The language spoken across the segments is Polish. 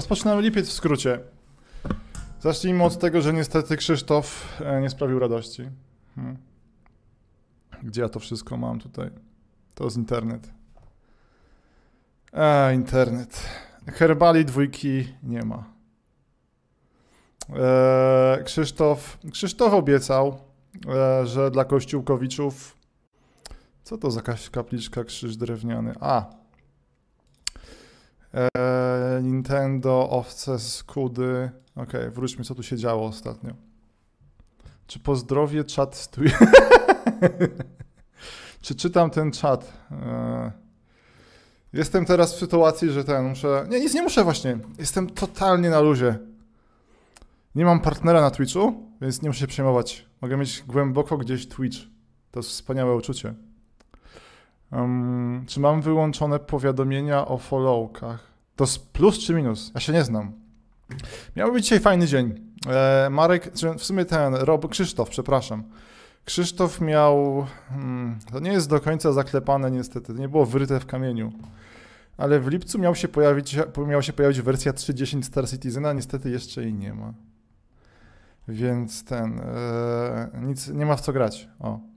Rozpoczynamy lipiec w skrócie. Zacznijmy od tego, że niestety Krzysztof e, nie sprawił radości. Hmm. Gdzie ja to wszystko mam tutaj? To jest internet. A, e, internet. Herbali dwójki nie ma. Eee, Krzysztof, Krzysztof obiecał, e, że dla kościółkowiczów. Co to za kapliczka krzyż drewniany? A, E, Nintendo, owce, skudy. Okej, okay, wróćmy, co tu się działo ostatnio. Czy pozdrowie czat z Czy czytam ten czat? E, jestem teraz w sytuacji, że ten muszę. Nie, nic nie muszę właśnie. Jestem totalnie na luzie. Nie mam partnera na Twitchu, więc nie muszę się przejmować. Mogę mieć głęboko gdzieś Twitch. To jest wspaniałe uczucie. Um, czy mam wyłączone powiadomienia o followkach? To jest plus czy minus? Ja się nie znam. Miał być dzisiaj fajny dzień. E, Marek, w sumie ten, Rob, Krzysztof, przepraszam. Krzysztof miał. Hmm, to nie jest do końca zaklepane, niestety. Nie było wyryte w kamieniu. Ale w lipcu miał się pojawić, miała się pojawić wersja 3.10 Star Citizena, niestety jeszcze jej nie ma. Więc ten. E, nic, nie ma w co grać. O.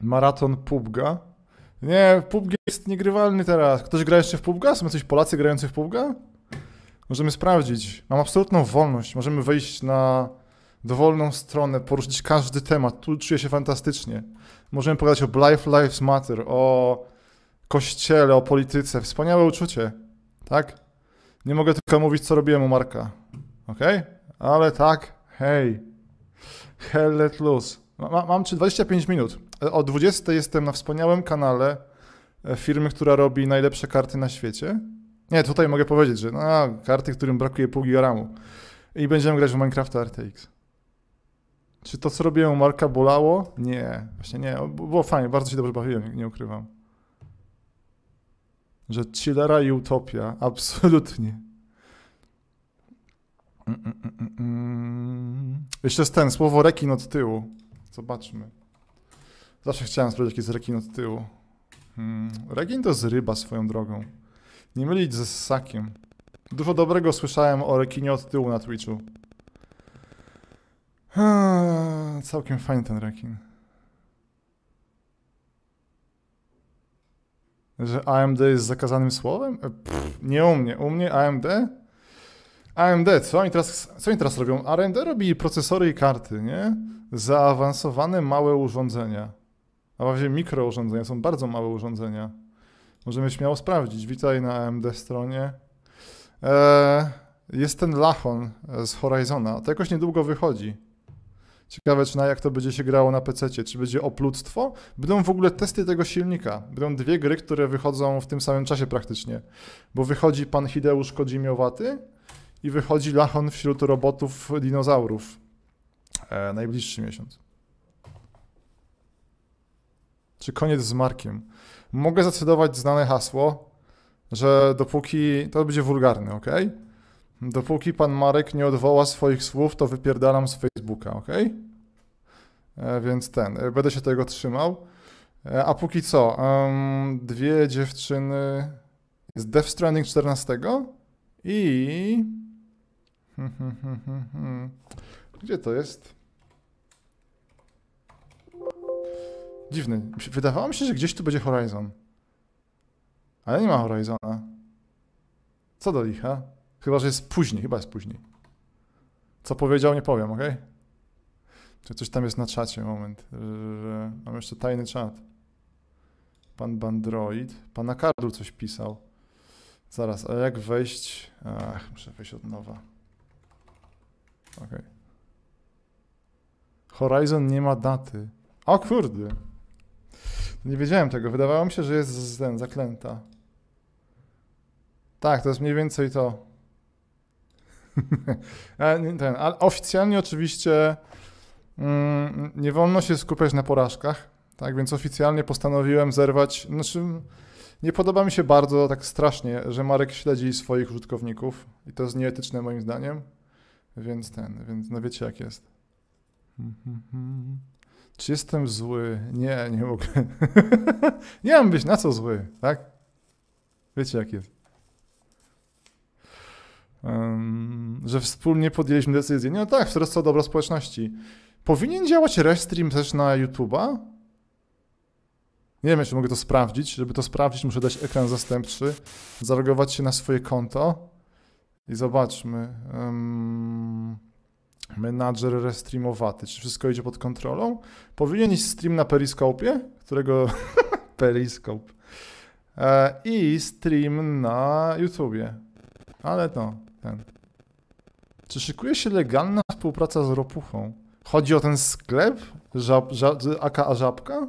Maraton PUBG'a. Nie, PUBG jest niegrywalny teraz. Ktoś gra jeszcze w PUBG'a? Są coś Polacy grający w PUBG'a? Możemy sprawdzić. Mam absolutną wolność. Możemy wejść na dowolną stronę, poruszyć każdy temat. Tu czuję się fantastycznie. Możemy pogadać o Black Lives Matter, o kościele, o polityce. Wspaniałe uczucie, tak? Nie mogę tylko mówić, co robiłem u Marka. ok? Ale tak, hej. Hell let loose. ma, mam czy 25 minut. O 20 jestem na wspaniałym kanale e, firmy, która robi najlepsze karty na świecie. Nie, tutaj mogę powiedzieć, że no, karty, którym brakuje pół gigamu. I będziemy grać w Minecraft RTX. Czy to, co robiłem u Marka, bolało? Nie, właśnie nie. Było fajnie, bardzo się dobrze bawiłem, nie ukrywam. Że chillera i utopia, absolutnie. Mm, mm, mm, mm, mm. Jeszcze ten, słowo rekin od tyłu. Zobaczmy. Zawsze chciałem spróbować jakiś rekin od tyłu. Hmm. Rekin to jest ryba swoją drogą. Nie mylić ze ssakiem. Dużo dobrego słyszałem o rekinie od tyłu na Twitchu. Eee, całkiem fajny ten rekin. Że AMD jest zakazanym słowem? E, pff, nie u mnie. U mnie AMD? AMD, co oni teraz, co oni teraz robią? AMD robi procesory i karty, nie? Zaawansowane małe urządzenia a właściwie mikrourządzenia, są bardzo małe urządzenia. Możemy śmiało sprawdzić. Witaj na AMD stronie. Eee, jest ten Lachon e, z Horizona. To jakoś niedługo wychodzi. Ciekawe, czy na jak to będzie się grało na PC. Czy będzie opluctwo? Będą w ogóle testy tego silnika. Będą dwie gry, które wychodzą w tym samym czasie praktycznie. Bo wychodzi pan Hideusz Kodzimiowaty i wychodzi Lachon wśród robotów dinozaurów. Eee, najbliższy miesiąc czy koniec z markiem. Mogę zacytować znane hasło, że dopóki to będzie wulgarne, ok? Dopóki pan Marek nie odwoła swoich słów, to wypierdalam z Facebooka, ok? E, więc ten, e, będę się tego trzymał. E, a póki co, um, dwie dziewczyny z Death Stranding 14 i... Hmm, hmm, hmm, Gdzie to jest? Dziwny. Wydawało mi się, że gdzieś tu będzie Horizon. Ale nie ma Horizona. Co do licha? Chyba, że jest później, chyba jest później. Co powiedział, nie powiem, ok? Czy coś tam jest na czacie, moment. Yy, mam jeszcze tajny czat. Pan Bandroid. Pana Kardu coś pisał. Zaraz, a jak wejść? Ach, muszę wejść od nowa. Ok. Horizon nie ma daty. O kurde. Nie wiedziałem tego. Wydawało mi się, że jest ten, zaklęta. Tak, to jest mniej więcej to. ten, ale oficjalnie oczywiście mm, nie wolno się skupiać na porażkach. Tak więc oficjalnie postanowiłem zerwać. Znaczy, nie podoba mi się bardzo tak strasznie, że Marek śledzi swoich użytkowników i to jest nieetyczne moim zdaniem. Więc ten, więc no wiecie jak jest. Mhm, mhm. Czy jestem zły? Nie, nie mogę. nie mam być na co zły, tak? Wiecie jak jest. Um, że wspólnie podjęliśmy decyzję. No tak, w trosce o dobro społeczności. Powinien działać restream też na YouTube'a? Nie wiem, czy mogę to sprawdzić. Żeby to sprawdzić, muszę dać ekran zastępczy, zalogować się na swoje konto i zobaczmy. Um, menadżer restreamowaty, czy wszystko idzie pod kontrolą. Powinien iść stream na periskopie którego periskop e, i stream na YouTubie. Ale to ten. Czy szykuje się legalna współpraca z Ropuchą? Chodzi o ten sklep? Żab, żab, aka Żabka?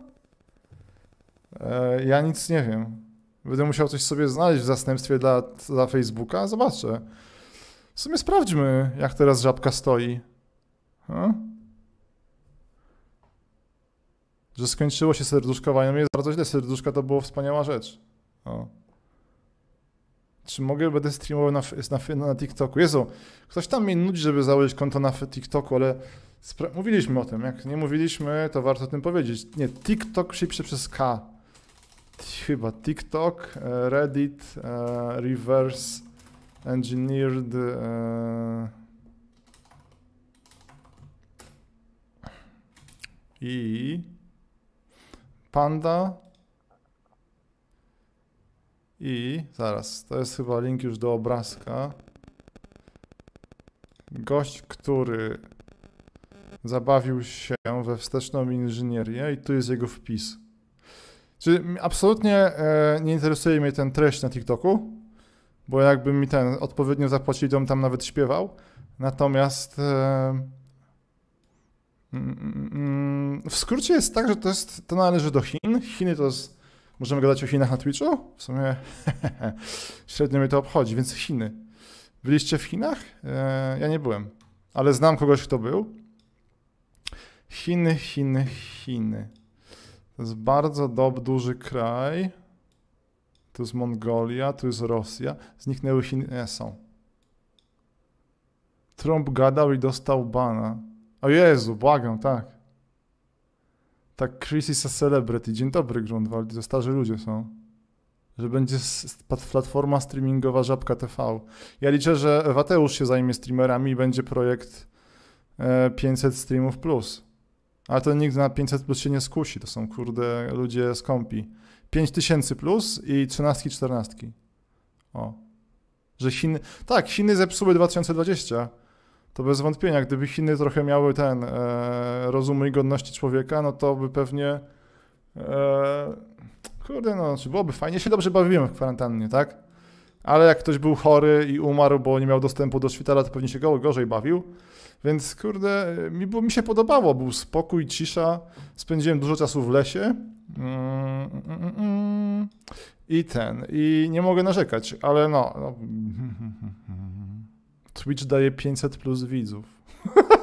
E, ja nic nie wiem. Będę musiał coś sobie znaleźć w zastępstwie dla, dla Facebooka. Zobaczę. W sumie sprawdźmy, jak teraz żabka stoi. Ha? Że skończyło się serduszkowanie. jest bardzo źle. Serduszka to była wspaniała rzecz. O. Czy mogę, będę streamował na, na, na TikToku? Jezu, ktoś tam mnie nudzi, żeby założyć konto na TikToku, ale mówiliśmy o tym. Jak nie mówiliśmy, to warto o tym powiedzieć. Nie, TikTok się przez K. Chyba TikTok, e, Reddit, e, Reverse engineered e, i panda i zaraz, to jest chyba link już do obrazka. Gość, który zabawił się we wsteczną inżynierię i tu jest jego wpis. czy absolutnie e, nie interesuje mnie ten treść na TikToku, bo jakby mi ten odpowiednio zapłacili, to tam nawet śpiewał. Natomiast e, mm, mm, w skrócie jest tak, że to, jest, to należy do Chin. Chiny to jest Możemy gadać o Chinach na Twitchu? W sumie średnio mnie to obchodzi, więc Chiny. Byliście w Chinach? E, ja nie byłem, ale znam kogoś, kto był. Chiny, Chiny, Chiny. To jest bardzo dob, duży kraj tu jest Mongolia, tu jest Rosja. Zniknęły Chiny. Nie są. Trump gadał i dostał bana. O Jezu, błagam, tak. Tak, Chris is a celebrity. Dzień dobry, Grunwald. Że starzy ludzie są. Że będzie platforma streamingowa Żabka TV. Ja liczę, że Wateusz się zajmie streamerami i będzie projekt 500 e, streamów plus ale to nikt na 500 plus się nie skusi. To są kurde ludzie skąpi. 5000 plus i 13, 14. O. Że Chiny. Tak, Chiny zepsuły 2020. To bez wątpienia, gdyby Chiny trochę miały ten e, rozumu i godności człowieka, no to by pewnie. E, kurde, no, czy znaczy byłoby fajnie. Się dobrze bawiłem w kwarantannie, tak? Ale jak ktoś był chory i umarł, bo nie miał dostępu do szpitala, to pewnie się go gorzej bawił. Więc kurde, mi, bo mi się podobało, był spokój, cisza, spędziłem dużo czasu w lesie. Mm, mm, mm, mm. I ten, i nie mogę narzekać, ale no. no. Twitch daje 500 plus widzów.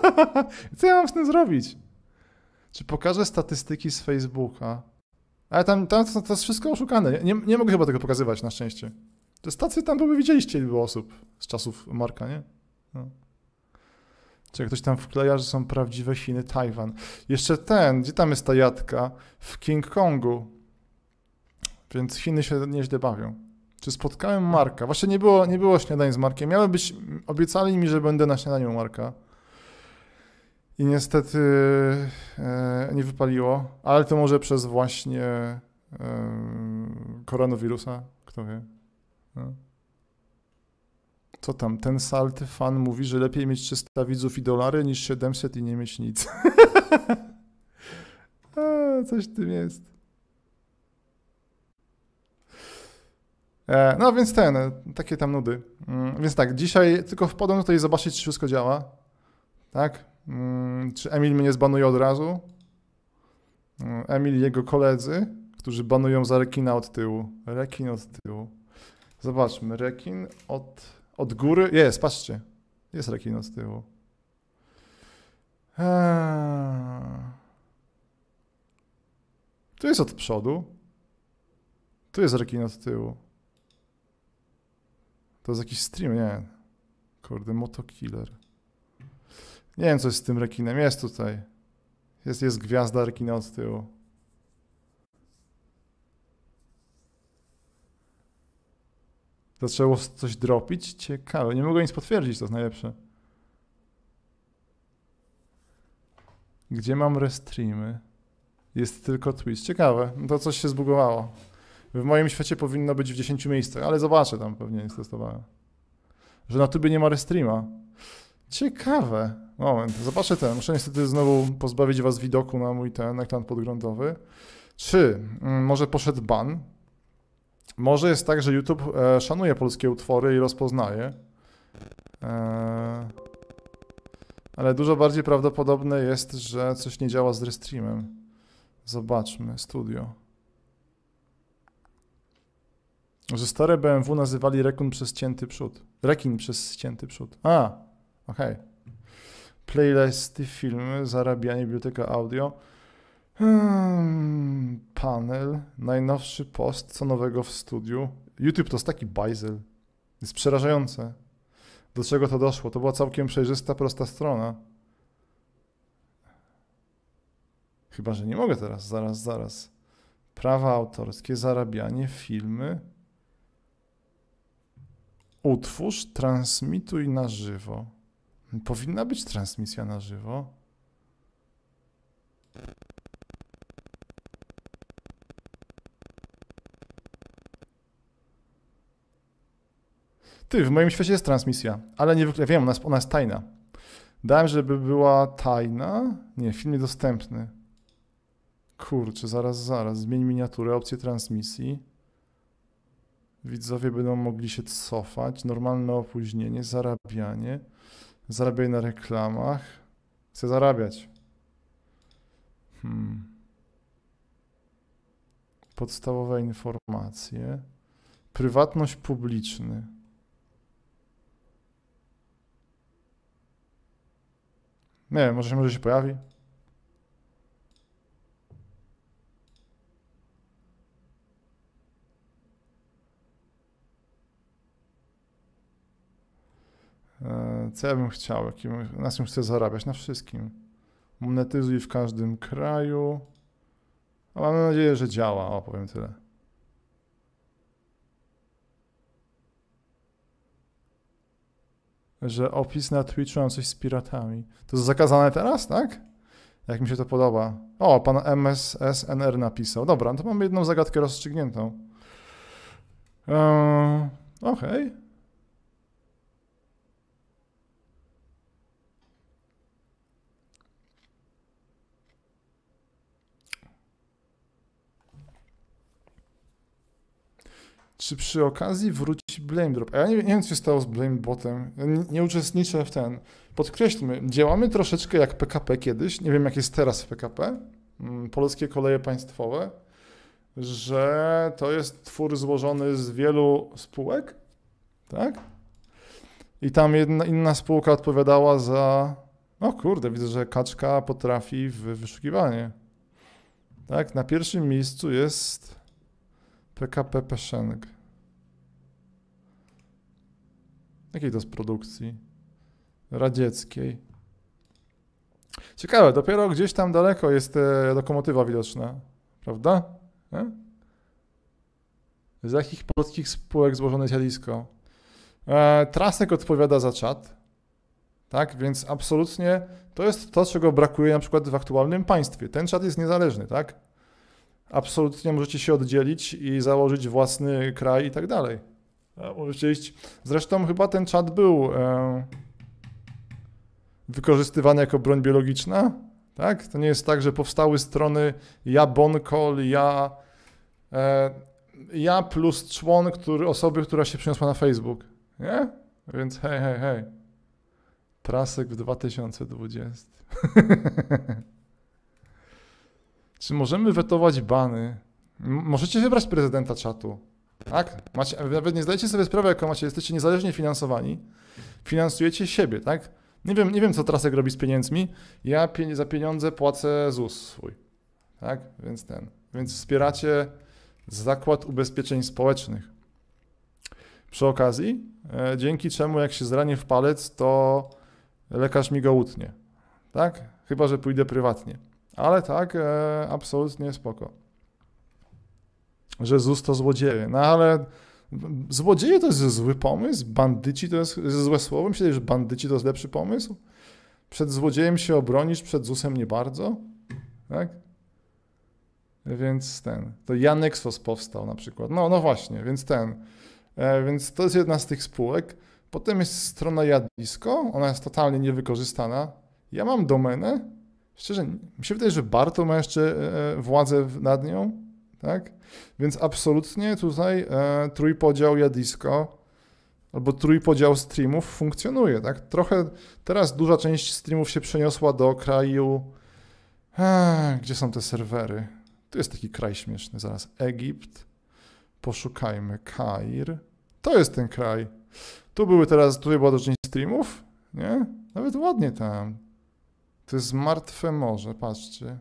Co ja mam z tym zrobić? Czy pokażę statystyki z Facebooka? Ale tam, tam to, to jest wszystko oszukane. Nie, nie mogę chyba tego pokazywać na szczęście. Te stacje tam były, widzieliście ilu osób z czasów Marka, nie? No. Czekaj, ktoś tam wkleja, że są prawdziwe Chiny, Tajwan. Jeszcze ten, gdzie tam jest ta jadka? W King Kongu. Więc Chiny się nieźle bawią. Czy spotkałem Marka? Właśnie nie było, nie było śniadań z Markiem. Miały być, obiecali mi, że będę na śniadaniu Marka. I niestety e, nie wypaliło, ale to może przez właśnie e, koronawirusa, kto wie. No co tam, ten salty fan mówi, że lepiej mieć 300 widzów i dolary niż 700 i nie mieć nic. A, coś w tym jest. E, no więc ten, takie tam nudy. Mm, więc tak, dzisiaj tylko wpadłem tutaj zobaczyć, czy wszystko działa. Tak? Mm, czy Emil mnie zbanuje od razu? Mm, Emil i jego koledzy, którzy banują za rekina od tyłu. Rekin od tyłu. Zobaczmy, rekin od od góry jest, patrzcie. Jest rekino z tyłu. Eee. Tu jest od przodu. Tu jest rekino z tyłu. To jest jakiś stream, nie. Kurde, motokiller. Nie wiem, co jest z tym rekinem. Jest tutaj. Jest, jest gwiazda rekina od tyłu. Zaczęło coś dropić? Ciekawe. Nie mogę nic potwierdzić, to jest najlepsze. Gdzie mam restreamy? Jest tylko Twitch. Ciekawe, to coś się zbugowało. W moim świecie powinno być w 10 miejscach, ale zobaczę tam, pewnie nie testowałem. Że na tubie nie ma restreama. Ciekawe. Moment, zobaczę ten. Muszę niestety znowu pozbawić was widoku na mój ten ekran podglądowy. Czy mm, może poszedł ban? może jest tak, że YouTube e, szanuje polskie utwory i rozpoznaje. E, ale dużo bardziej prawdopodobne jest, że coś nie działa z restreamem. Zobaczmy, studio. Że stare BMW nazywali rekun przez cięty przód. Rekin przez cięty przód. A, okej. Okay. Playlisty, filmy, zarabianie, biblioteka audio. Hmm, panel, najnowszy post, co nowego w studiu. YouTube to jest taki bajzel. Jest przerażające. Do czego to doszło? To była całkiem przejrzysta, prosta strona. Chyba, że nie mogę teraz, zaraz, zaraz. Prawa autorskie, zarabianie, filmy. Utwórz, transmituj na żywo. Powinna być transmisja na żywo. Ty, w moim świecie jest transmisja, ale nie wiem, ona jest, ona jest tajna. Dałem, żeby była tajna. Nie, film niedostępny. Kurczę, zaraz, zaraz. Zmień miniaturę, opcję transmisji. Widzowie będą mogli się cofać. Normalne opóźnienie, zarabianie. Zarabiaj na reklamach. Chcę zarabiać. Hmm. Podstawowe informacje. Prywatność publiczny. Nie wiem, może się, może się pojawi. E, co ja bym chciał? Jakim, na czym chcę zarabiać? Na wszystkim. Monetyzuj w każdym kraju. A mam nadzieję, że działa. O, powiem tyle. że opis na Twitchu mam coś z piratami. To jest zakazane teraz, tak? Jak mi się to podoba. O, pan MSSNR napisał. Dobra, to mam jedną zagadkę rozstrzygniętą. Eee, Okej. Okay. Czy przy okazji wróci blame drop. A ja nie, nie wiem, co się stało z blame botem. Ja nie, nie, uczestniczę w ten. Podkreślmy, działamy troszeczkę jak PKP kiedyś. Nie wiem, jak jest teraz w PKP. Mm, polskie koleje państwowe. Że to jest twór złożony z wielu spółek. Tak? I tam jedna, inna spółka odpowiadała za. No kurde, widzę, że kaczka potrafi w wyszukiwanie. Tak, na pierwszym miejscu jest PKP Peszenek. Jakiej to jest produkcji? Radzieckiej. Ciekawe, dopiero gdzieś tam daleko jest e, lokomotywa widoczna, prawda? E? Z jakich polskich spółek złożone jest Jalisko? E, Trasek odpowiada za czat, tak? Więc absolutnie to jest to, czego brakuje na przykład w aktualnym państwie. Ten czat jest niezależny, tak? Absolutnie możecie się oddzielić i założyć własny kraj i tak dalej. E, możecie iść. Zresztą chyba ten czat był e, wykorzystywany jako broń biologiczna. Tak? To nie jest tak, że powstały strony ja Bonkol, ja, e, ja plus człon który, osoby, która się przyniosła na Facebook. Nie? Więc hej, hej, hej. trasek w 2020. Czy możemy wetować bany? M możecie wybrać prezydenta czatu. Tak? Macie, nawet nie zdajecie sobie sprawy, jaką macie, jesteście niezależnie finansowani, finansujecie siebie, tak? Nie wiem, nie wiem co Trasek robi z pieniędzmi, ja za pieniądze płacę ZUS swój, tak? Więc ten, więc wspieracie Zakład Ubezpieczeń Społecznych. Przy okazji, e, dzięki czemu jak się zranię w palec, to lekarz mi go utnie, tak? Chyba, że pójdę prywatnie, ale tak, e, absolutnie spoko że ZUS to złodzieje. No ale złodzieje to jest zły pomysł, bandyci to jest złe słowo. Myślisz, że bandyci to jest lepszy pomysł? Przed złodziejem się obronisz, przed ZUSem nie bardzo? Tak? Więc ten. To Janexos powstał na przykład. No, no właśnie, więc ten. E, więc to jest jedna z tych spółek. Potem jest strona Jadwisko, ona jest totalnie niewykorzystana. Ja mam domenę. Szczerze, mi się wydaje, że Barto ma jeszcze e, e, władzę nad nią. Tak? Więc absolutnie tutaj e, trójpodział Jadisko albo trójpodział streamów funkcjonuje. Tak? Trochę teraz duża część streamów się przeniosła do kraju. E, gdzie są te serwery? Tu jest taki kraj śmieszny, zaraz. Egipt. Poszukajmy Kair. To jest ten kraj. Tu były teraz, tutaj była duża część streamów, nie? Nawet ładnie tam. To jest martwe morze, patrzcie.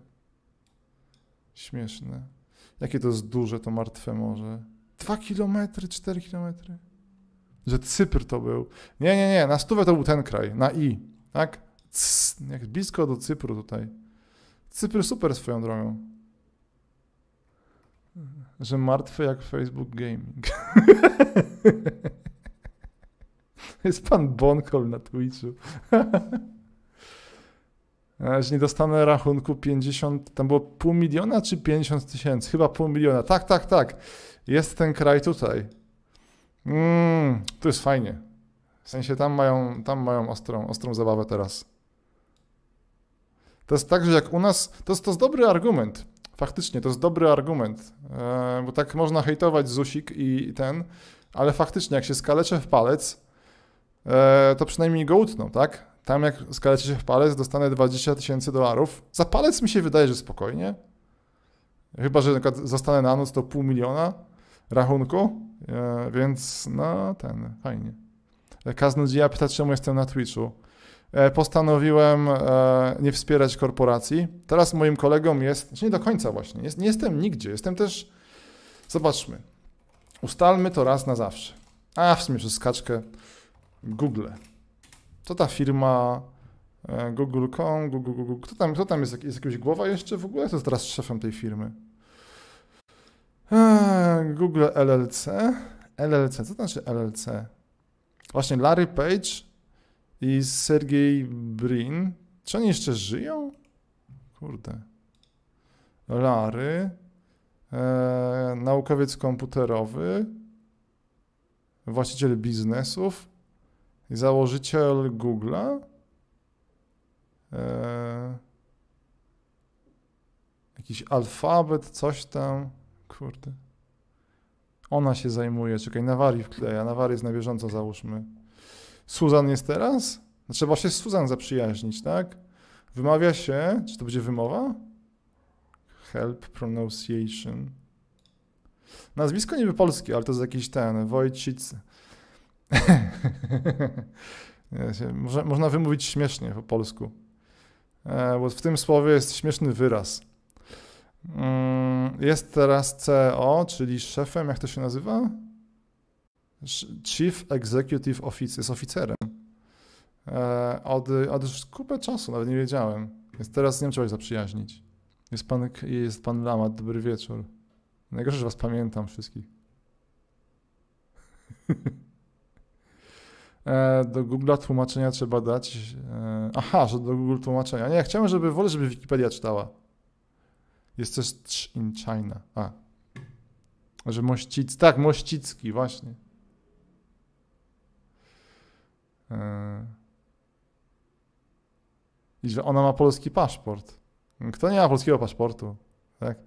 Śmieszne. Jakie to jest duże to martwe morze. Dwa kilometry, cztery kilometry. Że Cypr to był. Nie, nie, nie, na stówę to był ten kraj, na i, tak? jak blisko do Cypru tutaj. Cypr super swoją drogą. Że martwy jak Facebook Gaming. Jest pan Bonkol na Twitchu. E, że nie dostanę rachunku 50, tam było pół miliona czy 50 tysięcy? Chyba pół miliona. Tak, tak, tak. Jest ten kraj tutaj. Mm, to jest fajnie. W sensie tam mają, tam mają ostrą, ostrą zabawę teraz. To jest tak, że jak u nas, to jest, to jest dobry argument. Faktycznie, to jest dobry argument, e, bo tak można hejtować Zusik i ten, ale faktycznie, jak się skaleczę w palec, e, to przynajmniej go utną, tak? Tam jak skalecie się w palec, dostanę 20 tysięcy dolarów. Za palec mi się wydaje, że spokojnie. Chyba, że na przykład zostanę na noc, to pół miliona rachunku, e, więc no ten, fajnie. E, Kaznodzieja pyta, czemu jestem na Twitchu. E, postanowiłem e, nie wspierać korporacji. Teraz moim kolegą jest, znaczy nie do końca właśnie, jest, nie jestem nigdzie, jestem też, zobaczmy, ustalmy to raz na zawsze. A w sumie przez skaczkę Google. To ta firma e, Google.com, Google, Google, kto tam, kto tam jest, jest jakiegoś głowa jeszcze w ogóle? Kto jest teraz szefem tej firmy? E, Google LLC. LLC, co to znaczy LLC? Właśnie Larry Page i Sergey Brin. Czy oni jeszcze żyją? Kurde. Larry, e, naukowiec komputerowy, właściciel biznesów. Założyciel Google'a. Eee, jakiś alfabet, coś tam. Kurde. Ona się zajmuje. Czekaj, Nawari wkleja. Nawari jest na bieżąco, załóżmy. Suzan jest teraz? No, trzeba się z Susan zaprzyjaźnić, tak? Wymawia się. Czy to będzie wymowa? Help pronunciation. Nazwisko niby polskie, ale to jest jakiś ten. Wojcic. można, można wymówić śmiesznie po polsku. E, bo w tym słowie jest śmieszny wyraz. Mm, jest teraz CEO, czyli szefem, jak to się nazywa? Chief Executive Officer, jest oficerem. E, od, od kupę czasu, nawet nie wiedziałem. Więc teraz nie wiem, trzeba się zaprzyjaźnić. Jest pan, jest pan Lamat, dobry wieczór. Najgorsze, że was pamiętam wszystkich. E, do Googlea tłumaczenia trzeba dać. E, aha, że do Google tłumaczenia. Nie, chciałem, żeby wolę, żeby Wikipedia czytała. Jest też Trz in China. A. Że Mościc. Tak, Mościcki, właśnie. E, I że ona ma polski paszport. Kto nie ma polskiego paszportu? Tak?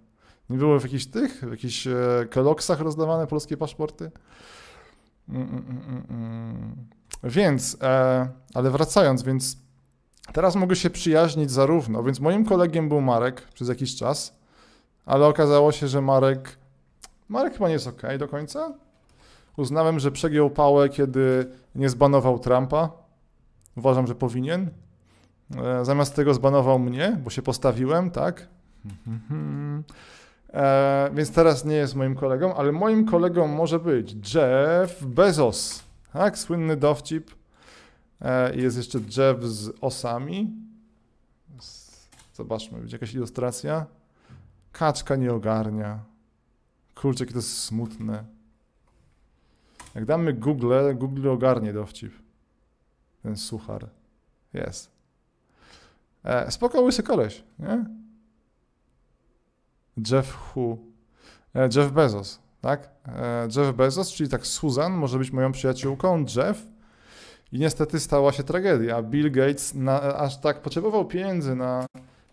Nie było w jakichś tych, w jakichś keloksach rozdawane polskie paszporty? Mm, mm, mm, mm, mm. Więc, e, ale wracając, więc teraz mogę się przyjaźnić zarówno. Więc moim kolegiem był Marek przez jakiś czas, ale okazało się, że Marek, Marek chyba nie jest ok do końca. Uznałem, że przegiął pałę, kiedy nie zbanował Trumpa. Uważam, że powinien. E, zamiast tego zbanował mnie, bo się postawiłem, tak? E, więc teraz nie jest moim kolegą, ale moim kolegą może być Jeff Bezos. Tak, słynny dowcip. E, jest jeszcze drzew z osami. Zobaczmy, będzie jakaś ilustracja. Kaczka nie ogarnia. Kurczę, jakie to jest smutne. Jak damy Google, Google ogarnie dowcip. Ten suchar. Jest. E, spoko łysy koleś, nie? Jeff Hu. E, Jeff Bezos tak? E, Jeff Bezos, czyli tak Susan, może być moją przyjaciółką, Jeff. I niestety stała się tragedia. Bill Gates na, aż tak potrzebował pieniędzy na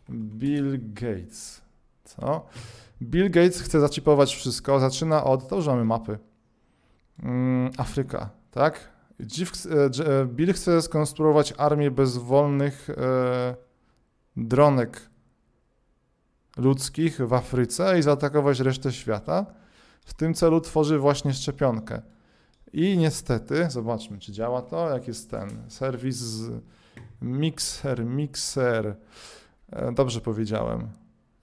Bill Gates. Co? Bill Gates chce zacipować wszystko. Zaczyna od, to mamy mapy. Mm, Afryka, tak? E, e, Bill chce skonstruować armię bezwolnych e, dronek ludzkich w Afryce i zaatakować resztę świata. W tym celu tworzy właśnie szczepionkę. I niestety, zobaczmy, czy działa to, jak jest ten serwis Mixer, Mixer. E, dobrze powiedziałem.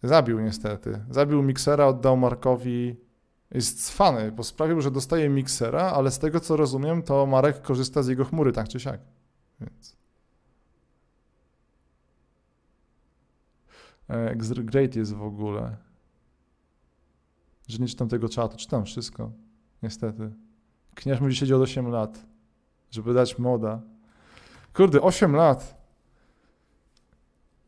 Zabił niestety. Zabił Mixera, oddał Markowi. Jest cwany, bo sprawił, że dostaje Mixera, ale z tego co rozumiem, to Marek korzysta z jego chmury, tak czy siak. Więc... E, Great jest w ogóle że nie czytam tego czatu. Czytam wszystko, niestety. Kniaż będzie siedział od 8 lat, żeby dać moda. Kurde, 8 lat.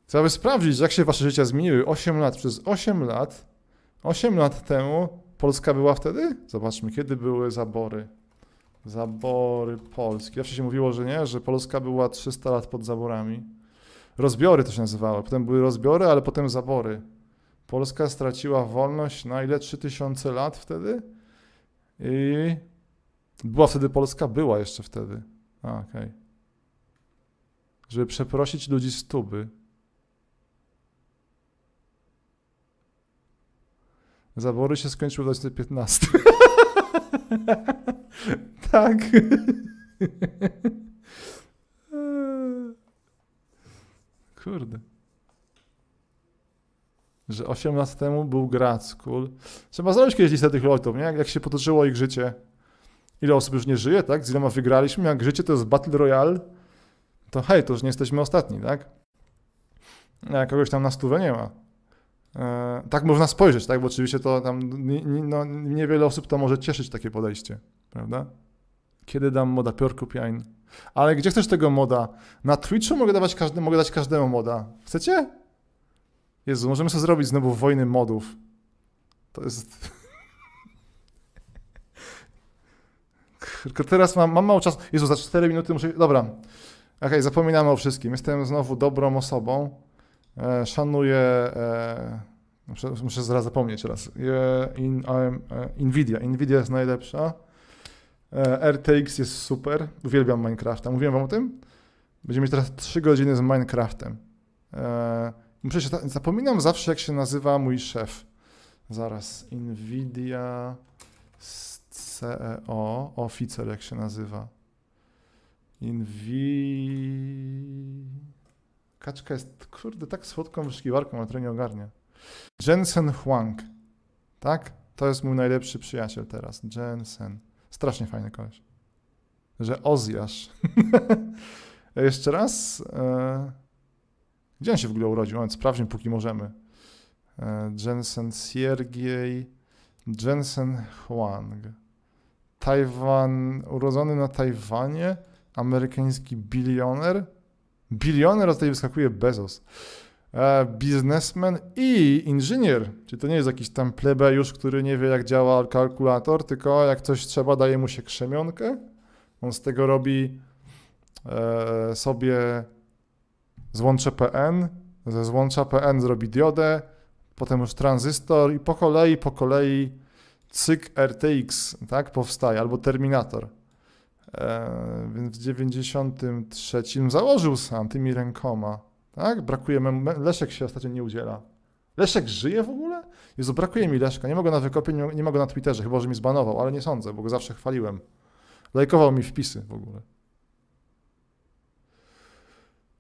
Trzeba by sprawdzić, jak się wasze życia zmieniły. 8 lat, przez 8 lat, 8 lat temu Polska była wtedy? Zobaczmy, kiedy były zabory. Zabory Polski. Zawsze się mówiło, że nie, że Polska była 300 lat pod zaborami. Rozbiory to się nazywało. Potem były rozbiory, ale potem zabory. Polska straciła wolność na ile 3000 lat wtedy? I była wtedy Polska? Była jeszcze wtedy. Okej. Okay. Żeby przeprosić ludzi z tuby. Zabory się skończyły w 2015. tak. Kurde że 8 lat temu był grad school. Trzeba zrobić kiedyś listę tych lotów, nie? Jak, jak się potoczyło ich życie. Ile osób już nie żyje, tak? Z iloma wygraliśmy. Jak życie to jest Battle Royale, to hej, to już nie jesteśmy ostatni, tak? A kogoś tam na stówę nie ma. E, tak można spojrzeć, tak? Bo oczywiście to tam ni, ni, no, niewiele osób to może cieszyć takie podejście, prawda? Kiedy dam moda piorku piań? Ale gdzie chcesz tego moda? Na Twitchu mogę, dawać każdy, mogę dać każdemu moda. Chcecie? Jezu, możemy sobie zrobić znowu wojny modów. To jest... Teraz mam, mam mało czasu. Jezu, za 4 minuty muszę... Dobra. Okej, okay, zapominamy o wszystkim. Jestem znowu dobrą osobą. E, szanuję... E, muszę, muszę zaraz zapomnieć raz. E, in, I'm, Nvidia. Nvidia jest najlepsza. E, RTX jest super. Uwielbiam Minecrafta. Mówiłem wam o tym? Będziemy mieć teraz 3 godziny z Minecraftem. E, no zapominam zawsze, jak się nazywa mój szef. Zaraz, NVIDIA CEO, oficer jak się nazywa. Invi... Kaczka jest, kurde, tak słodką wyszukiwarką, ale to nie ogarnia. Jensen Huang. Tak? To jest mój najlepszy przyjaciel teraz. Jensen. Strasznie fajny koleś. Że Ozjasz. Jeszcze raz. Y gdzie on się w ogóle urodził? Moment, sprawdźmy, póki możemy. E, Jensen Siergiej Jensen Huang. Tajwan, urodzony na Tajwanie, amerykański bilioner. Bilioner, a tutaj wyskakuje Bezos. E, biznesmen i inżynier. Czyli to nie jest jakiś tam plebejusz, który nie wie jak działa kalkulator, tylko jak coś trzeba, daje mu się krzemionkę. On z tego robi e, sobie złącze PN, ze złącza PN zrobi diodę, potem już tranzystor i po kolei, po kolei cyk RTX, tak, powstaje, albo Terminator. E, więc w 93 założył sam tymi rękoma, tak, brakuje, Leszek się ostatnio nie udziela. Leszek żyje w ogóle? Jezu, brakuje mi Leszka, nie mogę na wykopie, nie, nie mogę na Twitterze, chyba, że mi zbanował, ale nie sądzę, bo go zawsze chwaliłem. Lajkował mi wpisy w ogóle.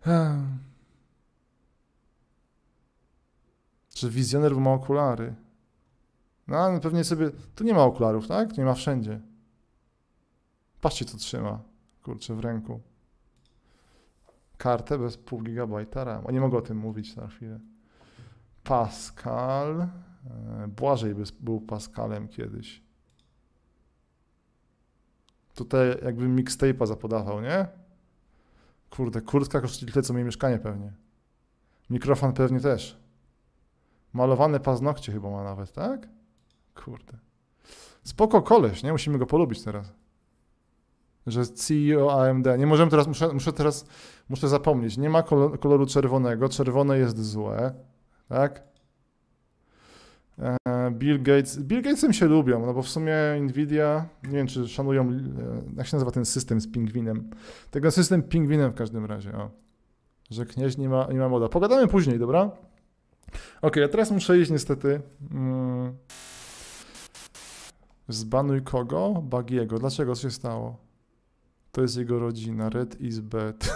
Hmm. Czy wizjoner ma okulary? No, ale pewnie sobie. Tu nie ma okularów, tak? Nie ma wszędzie. Patrzcie, co trzyma. Kurczę, w ręku. Kartę bez pół gigabajta RAM. O, nie mogę o tym mówić na chwilę. Pascal. E, Błażej by był Pascalem kiedyś. Tutaj jakby mixtape'a zapodawał, nie? Kurde, kurtka kosztuje tyle, co moje mieszkanie pewnie. Mikrofon pewnie też. Malowane paznokcie chyba ma nawet, tak? Kurde. Spoko koleś, nie? Musimy go polubić teraz. Że CEO AMD. Nie możemy teraz, muszę, muszę teraz, muszę zapomnieć. Nie ma koloru czerwonego. Czerwone jest złe, tak? E, Bill Gates. Bill Gatesem się lubią, no bo w sumie Nvidia, nie wiem czy szanują, e, jak się nazywa ten system z pingwinem. Tego system pingwinem w każdym razie, o. Że knieź nie ma, nie ma moda. Pogadamy później, dobra? Ok, a teraz muszę iść niestety. Mm. Zbanuj kogo? Bagiego. Dlaczego? Co się stało? To jest jego rodzina. Red is bad.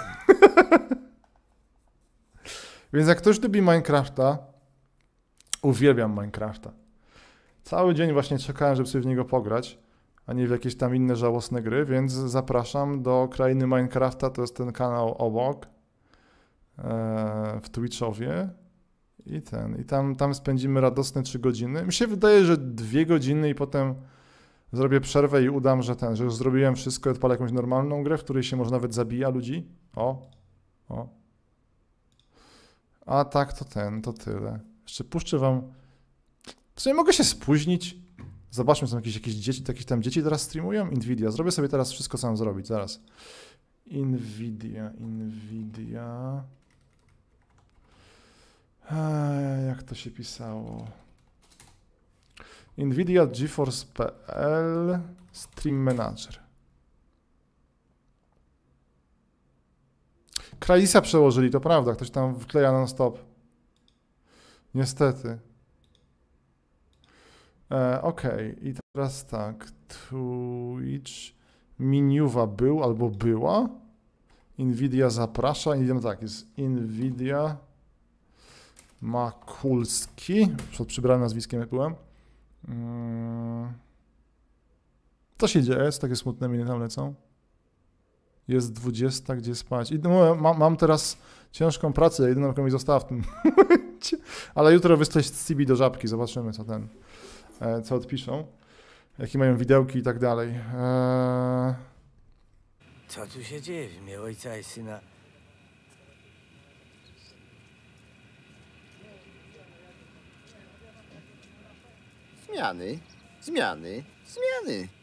Więc jak ktoś lubi Minecrafta, Uwielbiam Minecrafta. Cały dzień właśnie czekałem, żeby sobie w niego pograć, a nie w jakieś tam inne żałosne gry, więc zapraszam do krainy Minecrafta, to jest ten kanał obok e, w Twitchowie. I ten, i tam, tam spędzimy radosne 3 godziny. Mi się wydaje, że 2 godziny i potem zrobię przerwę i udam, że ten, że już zrobiłem wszystko i odpalę jakąś normalną grę, w której się może nawet zabija ludzi. O, o. A tak to ten, to tyle. Jeszcze puszczę wam. W sumie mogę się spóźnić. Zobaczmy, są jakieś, jakieś dzieci, jakieś tam dzieci teraz streamują. Nvidia. Zrobię sobie teraz wszystko, co mam zrobić. Zaraz. Nvidia, Nvidia. Eee, jak to się pisało? Nvidia GeForce.pl Stream Manager. Krajisa przełożyli, to prawda. Ktoś tam wkleja non-stop. Niestety. E, ok, i teraz tak. Twitch Miniuwa był albo była. Nvidia zaprasza. Idziemy tak, jest Nvidia Makulski. przybranym nazwiskiem, jak byłem. Mm. Co się dzieje? Jest takie smutne miny tam lecą. Jest 20, gdzie spać. I no, mam, teraz ciężką pracę, jedyną, jaką mi została w tym. Ale jutro wystać z CB do żabki, zobaczymy co ten, e, co odpiszą. Jakie mają widełki i tak dalej. Eee... Co tu się dzieje w imię ojca i syna? Zmiany, zmiany, zmiany.